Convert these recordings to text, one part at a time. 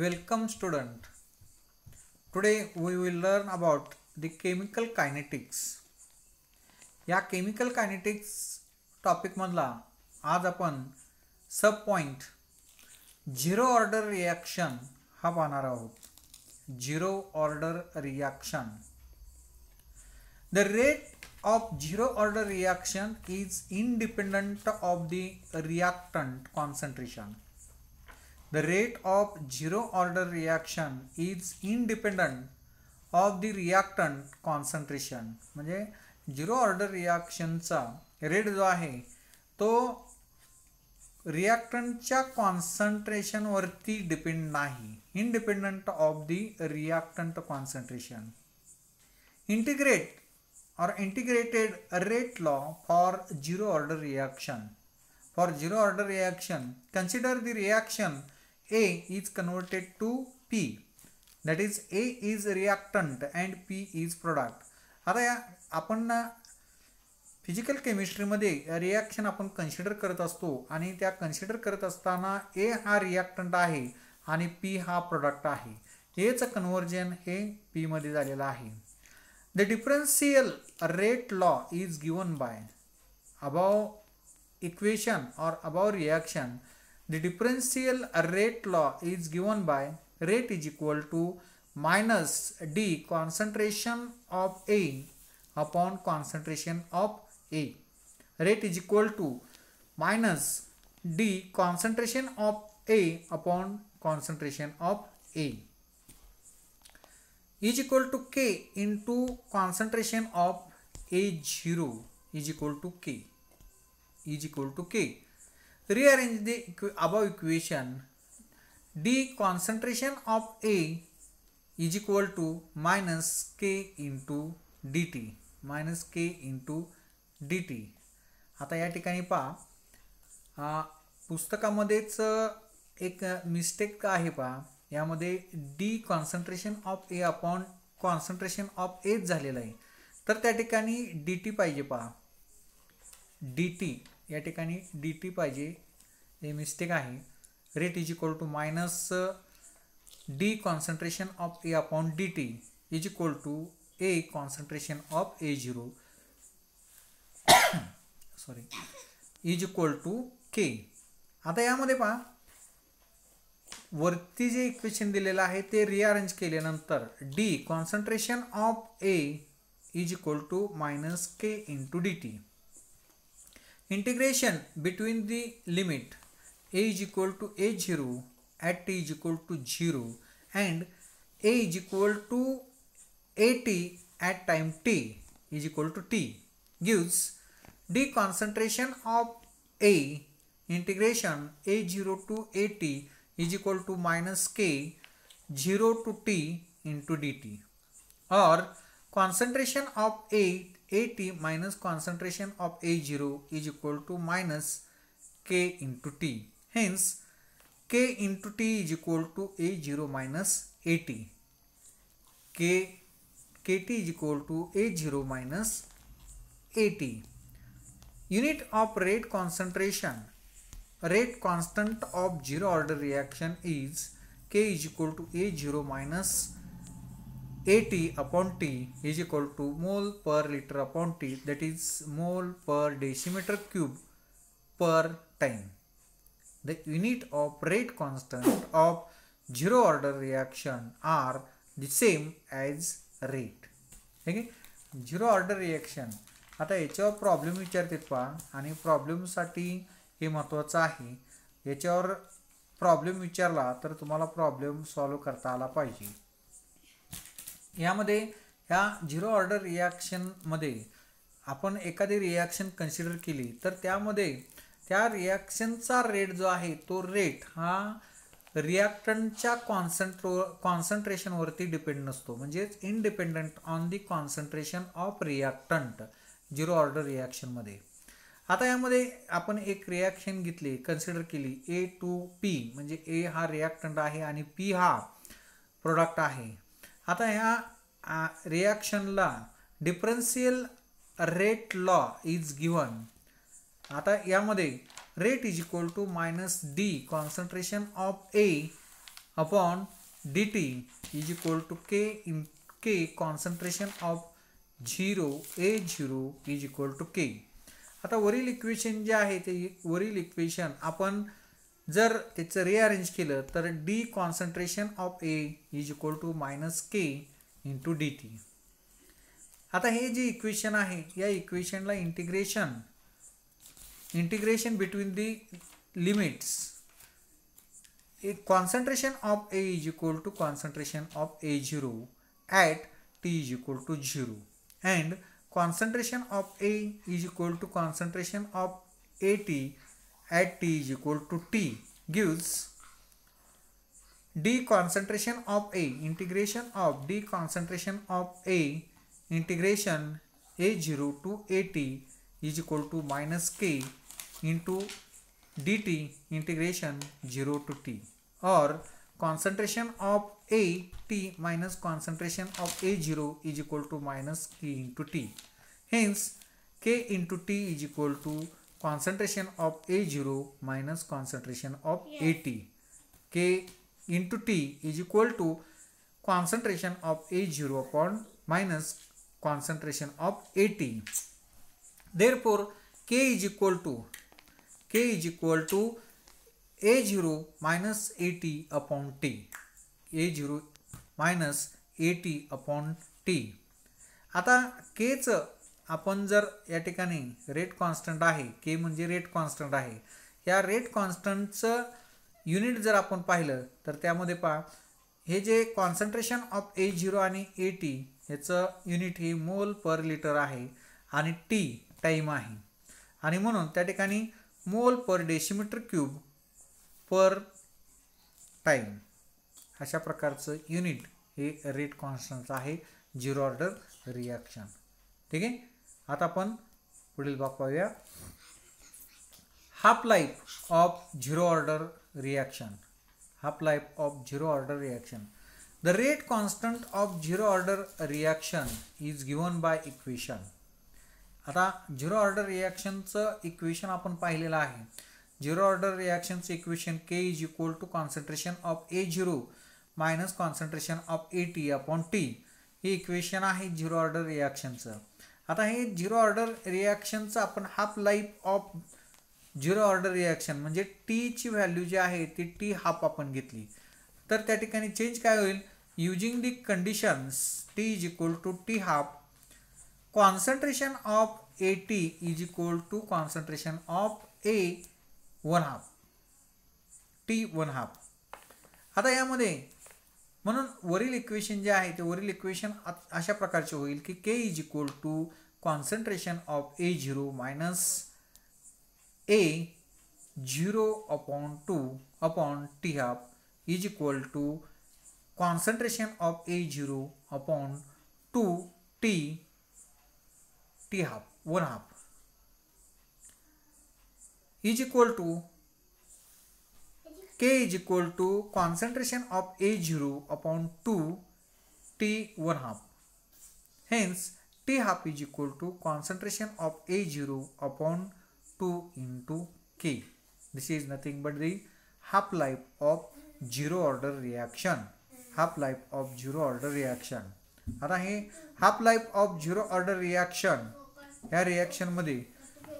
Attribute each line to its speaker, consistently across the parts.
Speaker 1: Welcome student today we will learn about the chemical kinetics या chemical kinetics टॉपिकमधला आज आपण sub point zero order reaction हा पाहणार आहोत zero order reaction the rate of zero order reaction is independent of the reactant concentration The rate of zero order reaction is independent of the reactant concentration म्हणजे zero order रिॲक्शनचा rate जो आहे तो रिॲक्टंटच्या कॉन्सन्ट्रेशनवरती डिपेंड नाही independent of the reactant concentration integrate or integrated rate law for zero order reaction for zero order reaction consider the reaction A is converted to P. That is A is reactant and P is product. आता या आपण physical केमिस्ट्रीमध्ये reaction आपण consider करत असतो आणि त्या consider करत असताना ए हा रिॲक्टंट आहे आणि पी हा प्रोडक्ट आहे एचं कन्वर्जन हे पीमध्ये झालेलं आहे the differential rate law is given by above equation or above reaction The differential rate law is given by rate is equal to minus D concentration of A upon concentration of A. Rate is equal to minus D concentration of A upon concentration of A is equal to K into concentration of A0 is equal to K is equal to K. rearrange the equ above equation d concentration of A is equal to minus k into dt minus K into D T आता या ठिकाणी पहा पुस्तकामध्येच एक mistake आहे पहा यामध्ये D concentration of A upon concentration of H झालेलं आहे तर त्या ठिकाणी डी टी पाहिजे पहा डी टी या ठिकाणी डी टी पाहिजे हे मिस्टेक आहे rate is equal to minus D concentration of A upon D T is equal to A concentration of A zero sorry is equal to के आता यामध्ये पहा वरती जे इक्वेशन दिलेलं आहे ते रिअरेंज केल्यानंतर D concentration of A is equal to minus K to D T Integration between the limit a is equal to a0 at t is equal to 0 and a is equal to at at time t is equal to t gives the concentration of a integration a0 to at is equal to minus k 0 to t into dt or concentration of a AT minus concentration of A0 is equal to minus K into T. Hence, K into T is equal to A0 minus AT. K, KT is equal to A0 minus AT. Unit of rate concentration. Rate constant of zero order reaction is K is equal to A0 minus A T upon T is equal to mole per litre upon T that is mole per centimetre cube per time the unit of rate constant of zero order reaction are the same as rate ठीक आहे zero order reaction आता याच्यावर problem विचारतील पहा आणि प्रॉब्लेमसाठी हे महत्त्वाचं आहे याच्यावर प्रॉब्लेम विचारला तर तुम्हाला प्रॉब्लेम सॉल्व करता आला पाहिजे यामध्ये ह्या झिरो ऑर्डर रिॲक्शनमध्ये आपण एखादी रिॲक्शन कन्सिडर केली तर त्यामध्ये त्या रिॲक्शनचा रेट जो आहे तो रेट हा रिॲक्टंटच्या कॉन्सन्ट्रो कॉन्सन्ट्रेशनवरती डिपेंड नसतो म्हणजेच independent on the concentration of reactant zero order रिॲक्शनमध्ये आता यामध्ये आपण एक रिॲक्शन घेतली कन्सिडर केली ए टू पी म्हणजे ए हा रिॲक्टंट आहे आणि पी हा प्रोडक्ट आहे आता ह्या रिॲक्शनला differential rate law is given आता यामध्ये rate is equal to minus D concentration of A upon D T is equal to k in k concentration of zero A zero is equal to के आता वरील equation जे आहे ते वरील equation आपण जर त्याचं रिअरेंज केलं तर d concentration of A is equal to minus k into d T आता हे जे इक्वेशन आहे या इक्वेशनला integration integration between the limits A concentration of A is equal to concentration of A zero at t is equal to zero and concentration of A is equal to concentration of A t at t is equal to t gives d concentration of a integration of d concentration of a integration a0 to at is equal to minus k into dt integration 0 to t or concentration of a t minus concentration of a0 is equal to minus k into t. Hence k into t is equal to concentration of A zero minus concentration of A t k into t is equal to concentration of A zero upon minus concentration of A therefore k is equal to k is equal to A zero minus t upon t A zero minus t upon t आता केचं आपण जर या ठिकाणी rate constant आहे के म्हणजे rate constant आहे या रेट कॉन्स्टंटचं युनिट जर आपण पाहिलं तर त्यामध्ये पहा हे जे कॉन्सन्ट्रेशन ऑफ ए झिरो आणि ए टी ह्याचं युनिट हे मोल पर लिटर आहे आणि टी टाईम आहे आणि म्हणून त्या ठिकाणी mole per decimetre cube per time अशा प्रकारचं युनिट हे रेट कॉन्स्टंट आहे झिरो ऑर्डर रिॲक्शन ठीक आहे आता आपण पुढील भाग पाहूया half life of zero order reaction half life of zero order reaction the rate constant of zero order reaction is given by equation आता झिरो ऑर्डर रिॲक्शनचं इक्वेशन आपण पाहिलेलं आहे झिरो ऑर्डर रिॲक्शनचं equation k is equal to concentration of A zero minus concentration of A T upon t हे equation आहे zero order रिॲक्शनचं आता हे झिरो ऑर्डर रिॲक्शनचं आपण half life of zero order reaction म्हणजे टीची व्हॅल्यू जी आहे ती टी हाफ आपण घेतली तर त्या ठिकाणी चेंज काय होईल using the conditions t is equal to t half concentration of A t is equal to concentration of A one half t one half आता यामध्ये म्हणून वरील इक्वेशन जे आहे ते वरील इक्वेशन अशा प्रकारचे होईल की k is equal to concentration of A zero minus A zero upon two upon t half is equal to concentration of A zero upon two t t half one half is equal to k is equal to concentration of A zero upon two T one half hence t half is equal to concentration of A zero upon two into k this is nothing but the half life of zero order reaction half life of zero order reaction आता हे half life of zero order reaction ह्या रिॲक्शनमध्ये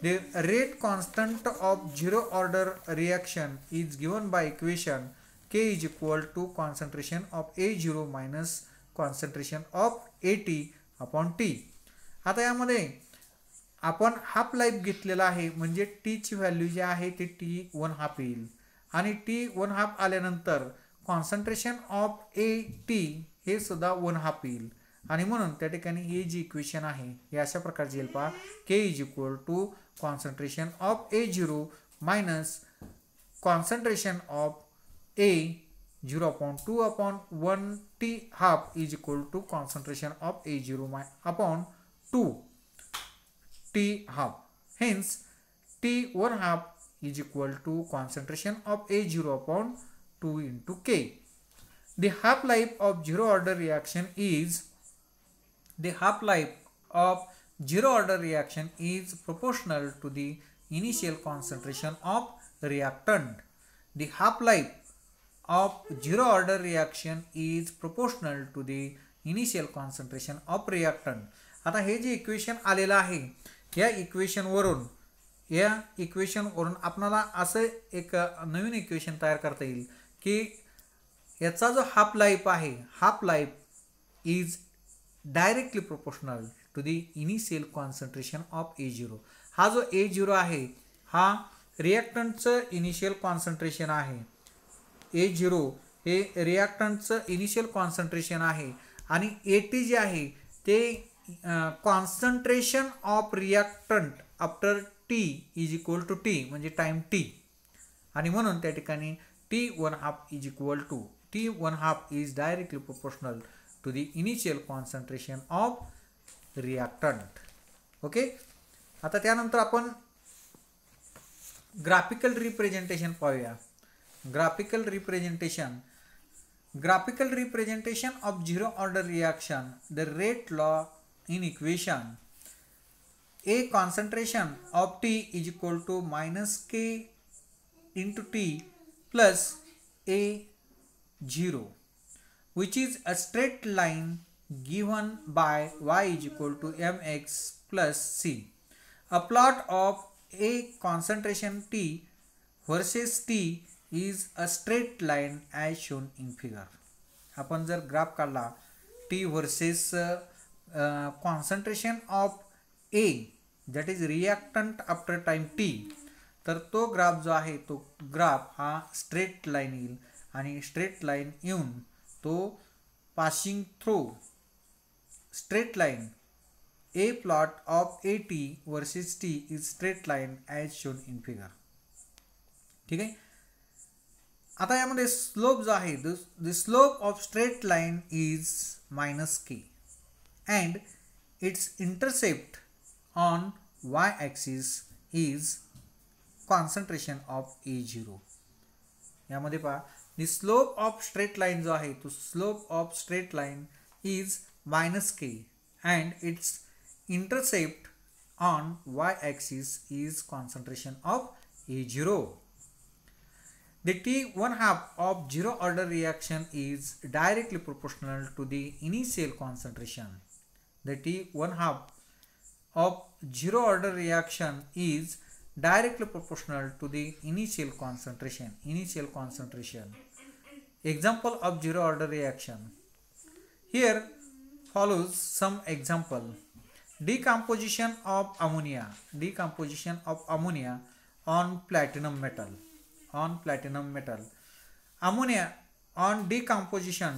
Speaker 1: The rate constant of zero order reaction is given by equation K is equal to concentration of A0 minus concentration of AT upon T. आता यामध्ये आपण half life घेतलेला आहे म्हणजे टीची value जी आहे ती टी वन हाफ येईल आणि टी वन हाफ आल्यानंतर कॉन्सन्ट्रेशन ऑफ ए टी हे सुद्धा वन हाफ येईल आणि म्हणून त्या ठिकाणी हे जी इक्वेशन आहे हे अशा प्रकारचे येईल पहा k is equal to concentration of A zero minus concentration of A zero upon two upon one t half is equal to concentration of A zero my upon two t half hence t one half is equal to concentration of A zero upon two into k the half life of zero order reaction is the half-life of zero order reaction is proportional to the initial concentration of reactant. The half-life of zero order reaction is proportional to the initial concentration of reactant. आता हे जे equation आलेलं आहे या इक्वेशनवरून या इक्वेशनवरून आपणाला असं एक नवीन इक्वेशन तयार करता येईल की याचा जो हाफ लाईफ आहे half life is directly proportional to the initial concentration of A zero हा जो ए झिरो आहे हा रिॲक्टंटचं इनिशियल कॉन्सन्ट्रेशन आहे ए झिरो हे रिॲक्टंटचं इनिशियल कॉन्सन्ट्रेशन आहे आणि ए टी जे आहे ते concentration of reactant after T is equal to T म्हणजे टाईम टी आणि म्हणून त्या ठिकाणी T one half is equal to T one half is directly proportional to the initial concentration of reactant. Okay आता त्यानंतर आपण ग्राफिकल रिप्रेझेंटेशन पाहूया graphical representation graphical representation of zero order reaction the rate law in equation a concentration of t is equal to minus k into t plus a 0 which is a straight line given by y is equal to mx plus c. A plot of a concentration t versus t is a straight line as shown in figure. आपण जर graph काढला t versus concentration of A, that is reactant after time T. तर तो graph जो आहे तो graph हा straight line येईल आणि स्ट्रेट लाईन येऊन तो passing through straight line A plot of A t versus t is straight line as shown in figure ठीक आहे आता यामध्ये स्लोप जो आहे the slope of straight line is minus k and its intercept on y axis is concentration of A zero यामध्ये पहा The slope of straight line is आहे तो slope of straight line is minus k, and its intercept on y-axis is concentration of A zero. The T1 half of zero order reaction is directly proportional to the initial concentration. The T1 half of zero order reaction is directly proportional to the initial concentration. Initial concentration. Example of zero order reaction. Here follows some example. Decomposition of ammonia. Decomposition of ammonia on platinum metal. On platinum metal. Ammonia on decomposition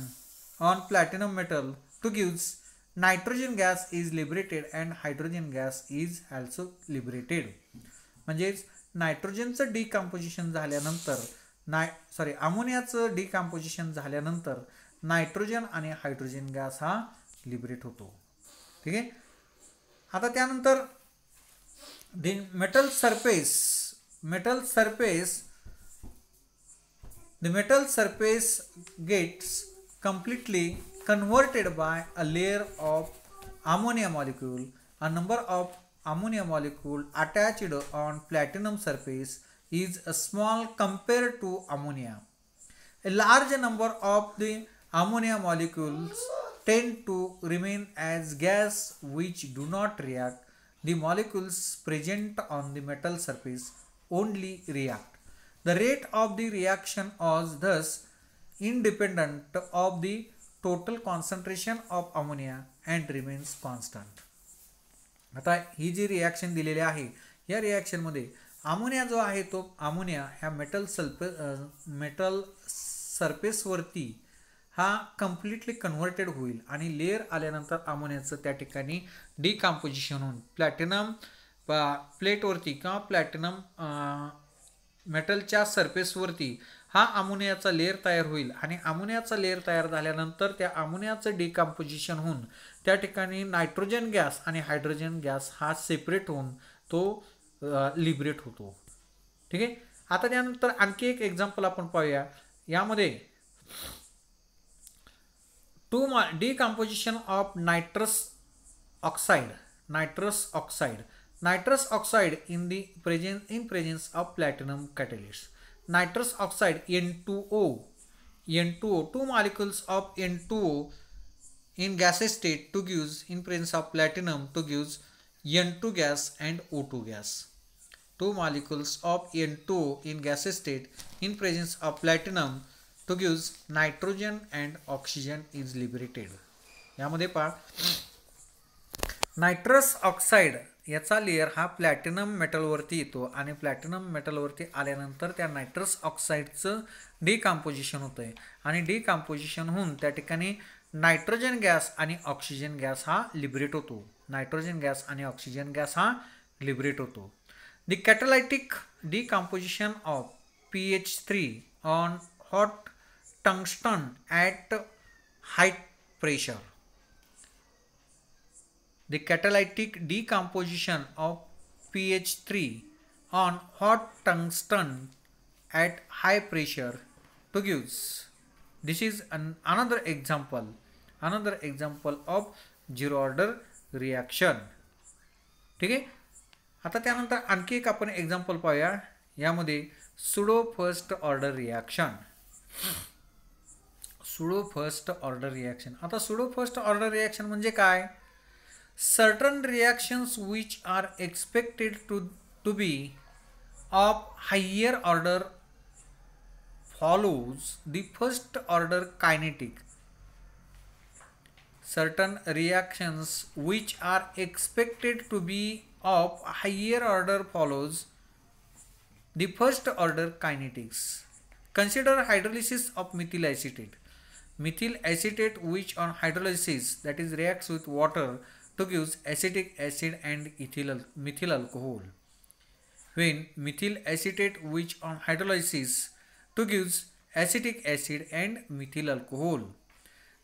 Speaker 1: on platinum metal to gives nitrogen gas is liberated and hydrogen gas is also liberated. म्हणजेच नायट्रोजनचं decomposition झाल्यानंतर नाय sorry अमोनियाचं decomposition झाल्यानंतर nitrogen आणि hydrogen gas हा liberate होतो ठीक आहे आता त्यानंतर the metal surface metal surface the metal surface gets completely converted by a layer of ammonia molecule a number of ammonia molecule attached on platinum surface is small compared to ammonia. A large number of the ammonia molecules tend to remain as gas which do not react. The molecules present on the metal surface only react. The rate of the reaction is thus independent of the total concentration of ammonia and remains constant. आता ही जी reaction दिलेली आहे या रिॲक्शनमध्ये ammonia जो आहे तो ammonia ह्या metal सल्प metal सरफेसवरती हा completely converted होईल आणि लेअर आल्यानंतर अमोनियाचं त्या ठिकाणी डिकम्पोजिशन होऊन प्लॅटिनम प्लेटवरती किंवा प्लॅटिनम मेटलच्या सरफेसवरती हा अमोनियाचा लेअर तयार होईल आणि अमोनियाचा लेअर तयार झाल्यानंतर त्या अमोनियाचं डिकम्पोजिशन होऊन त्या ठिकाणी नायट्रोजन गॅस आणि हायड्रोजन गॅस हा सेपरेट होऊन तो लिबरेट होतो ठीक आहे आता त्यानंतर आणखी एक एक्झाम्पल आपण पाहूया यामध्ये टू मा decomposition of nitrous oxide nitrous oxide nitrous oxide in the presence in presence of platinum catalyst nitrous oxide N2O. N2O, two molecules of N2O in gaseous state to gives in presence of platinum to gives N2 gas and O2 gas. Two molecules of N2O in gaseous state in presence of platinum to gives nitrogen and oxygen is liberated. Nitrous oxide याचा layer हा platinum मेटलवरती येतो आणि platinum मेटलवरती आल्यानंतर त्या nitrous ऑक्साईडचं decomposition होतं आहे आणि डिकम्पोजिशन होऊन त्या ठिकाणी नायट्रोजन गॅस आणि ऑक्सिजन गॅस हा लिबरेट होतो नायट्रोजन गॅस आणि ऑक्सिजन गॅस हा लिबरेट होतो the catalytic decomposition of P H three on hot tungsten at high pressure the catalytic decomposition of PH3 on hot tungsten at high pressure to use, This is an another example, another example of zero order reaction. ठीक आहे आता त्यानंतर आणखी एक आपण example पाहूया यामध्ये pseudo first order reaction pseudo first order reaction आता सुडो फर्स्ट ऑर्डर रिॲक्शन म्हणजे काय certain reactions which are expected to, to be of higher order follows the first order kinetic. Certain reactions which are expected to be of higher order follows the first order kinetics. Consider hydrolysis of methyl acetate. Methyl acetate which on hydrolysis that is reacts with water to gives acidic acid and ethyl methyl alcohol when methyl acetate which on hydrolysis to gives acetic acid and methyl alcohol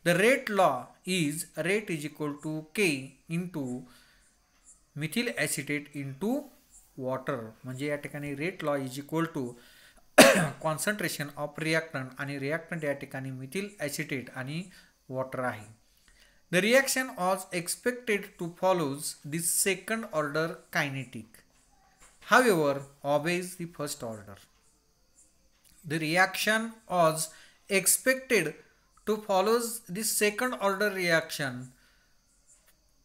Speaker 1: the rate law is rate is equal to k into methyl acetate into water म्हणजे या ठिकाणी rate law is equal to concentration of reactant आणि reactant या ठिकाणी methyl acetate आणि water आहे The reaction was expected to follow the second order kinetic. However, obeys the first order. The reaction was expected to follow the second order reaction.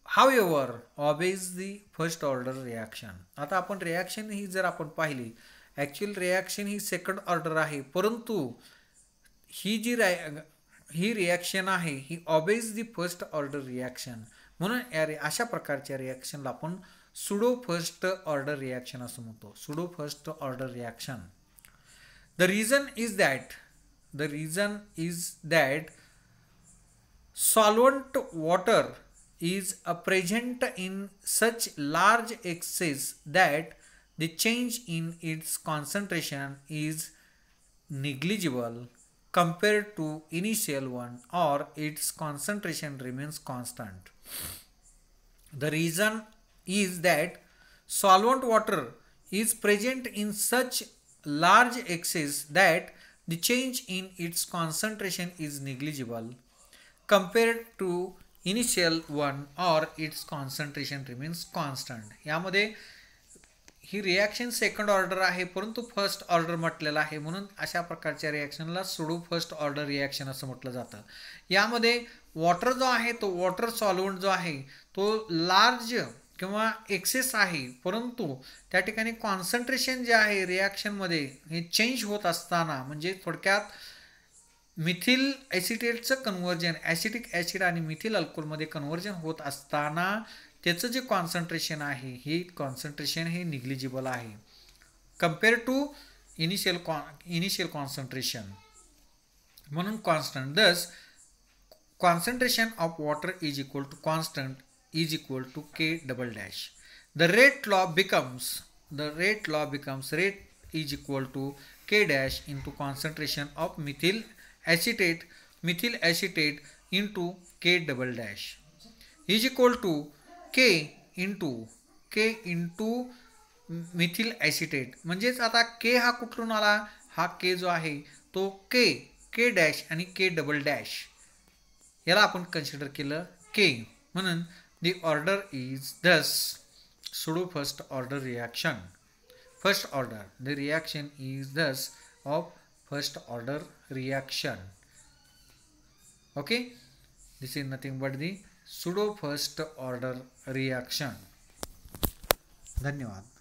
Speaker 1: However, obeys the first order reaction. आता आपण reaction ही जर आपण पाहिली actual reaction ही second order आहे परंतु ही जी ही reaction आहे ही obeys the first order reaction म्हणून या अशा प्रकारच्या रिॲक्शनला आपण सुडो फर्स्ट ऑर्डर रिॲक्शन असं म्हणतो pseudo first order reaction the reason is that the reason is that solvent water is a present in such large excess that the change in its concentration is negligible compared to initial one or its concentration remains constant. The reason is that solvent water is present in such large excess that the change in its concentration is negligible compared to initial one or its concentration remains constant. Yamade. ही reaction second order आहे परंतु first order म्हटलेलं आहे म्हणून अशा प्रकारच्या रिॲक्शनला pseudo first order reaction असं म्हटलं जातं यामध्ये वॉटर जो आहे तो वॉटर सॉल्वंट जो आहे तो लार्ज किंवा एक्सेस आहे परंतु त्या ठिकाणी कॉन्सन्ट्रेशन जे आहे रिॲक्शनमध्ये हे चेंज होत असताना म्हणजे थोडक्यात मिथिल ॲसिटेटचं कन्व्हर्जन ॲसिटिक ॲसिड आणि मिथिल अल्कोलमध्ये कन्व्हर्जन होत असताना त्याचं जे कॉन्सन्ट्रेशन आहे हे कॉन्सन्ट्रेशन हे निग्लिजिबल आहे compare to initial con initial concentration म्हणून constant thus concentration of water is equal to constant is equal to k double dash the rate law becomes the rate law becomes rate is equal to k dash to concentration of methyl acetate methyl acetate into k double dash is equal to k into k into methyl acetate म्हणजेच आता के हा कुठून आला हा के जो आहे तो के K dash आणि के डबल डॅश याला आपण कन्सिडर केलं के म्हणून the order is thus pseudo first order reaction first order the reaction is thus of first order reaction okay this is nothing but the pseudo first order reaction धन्यवाद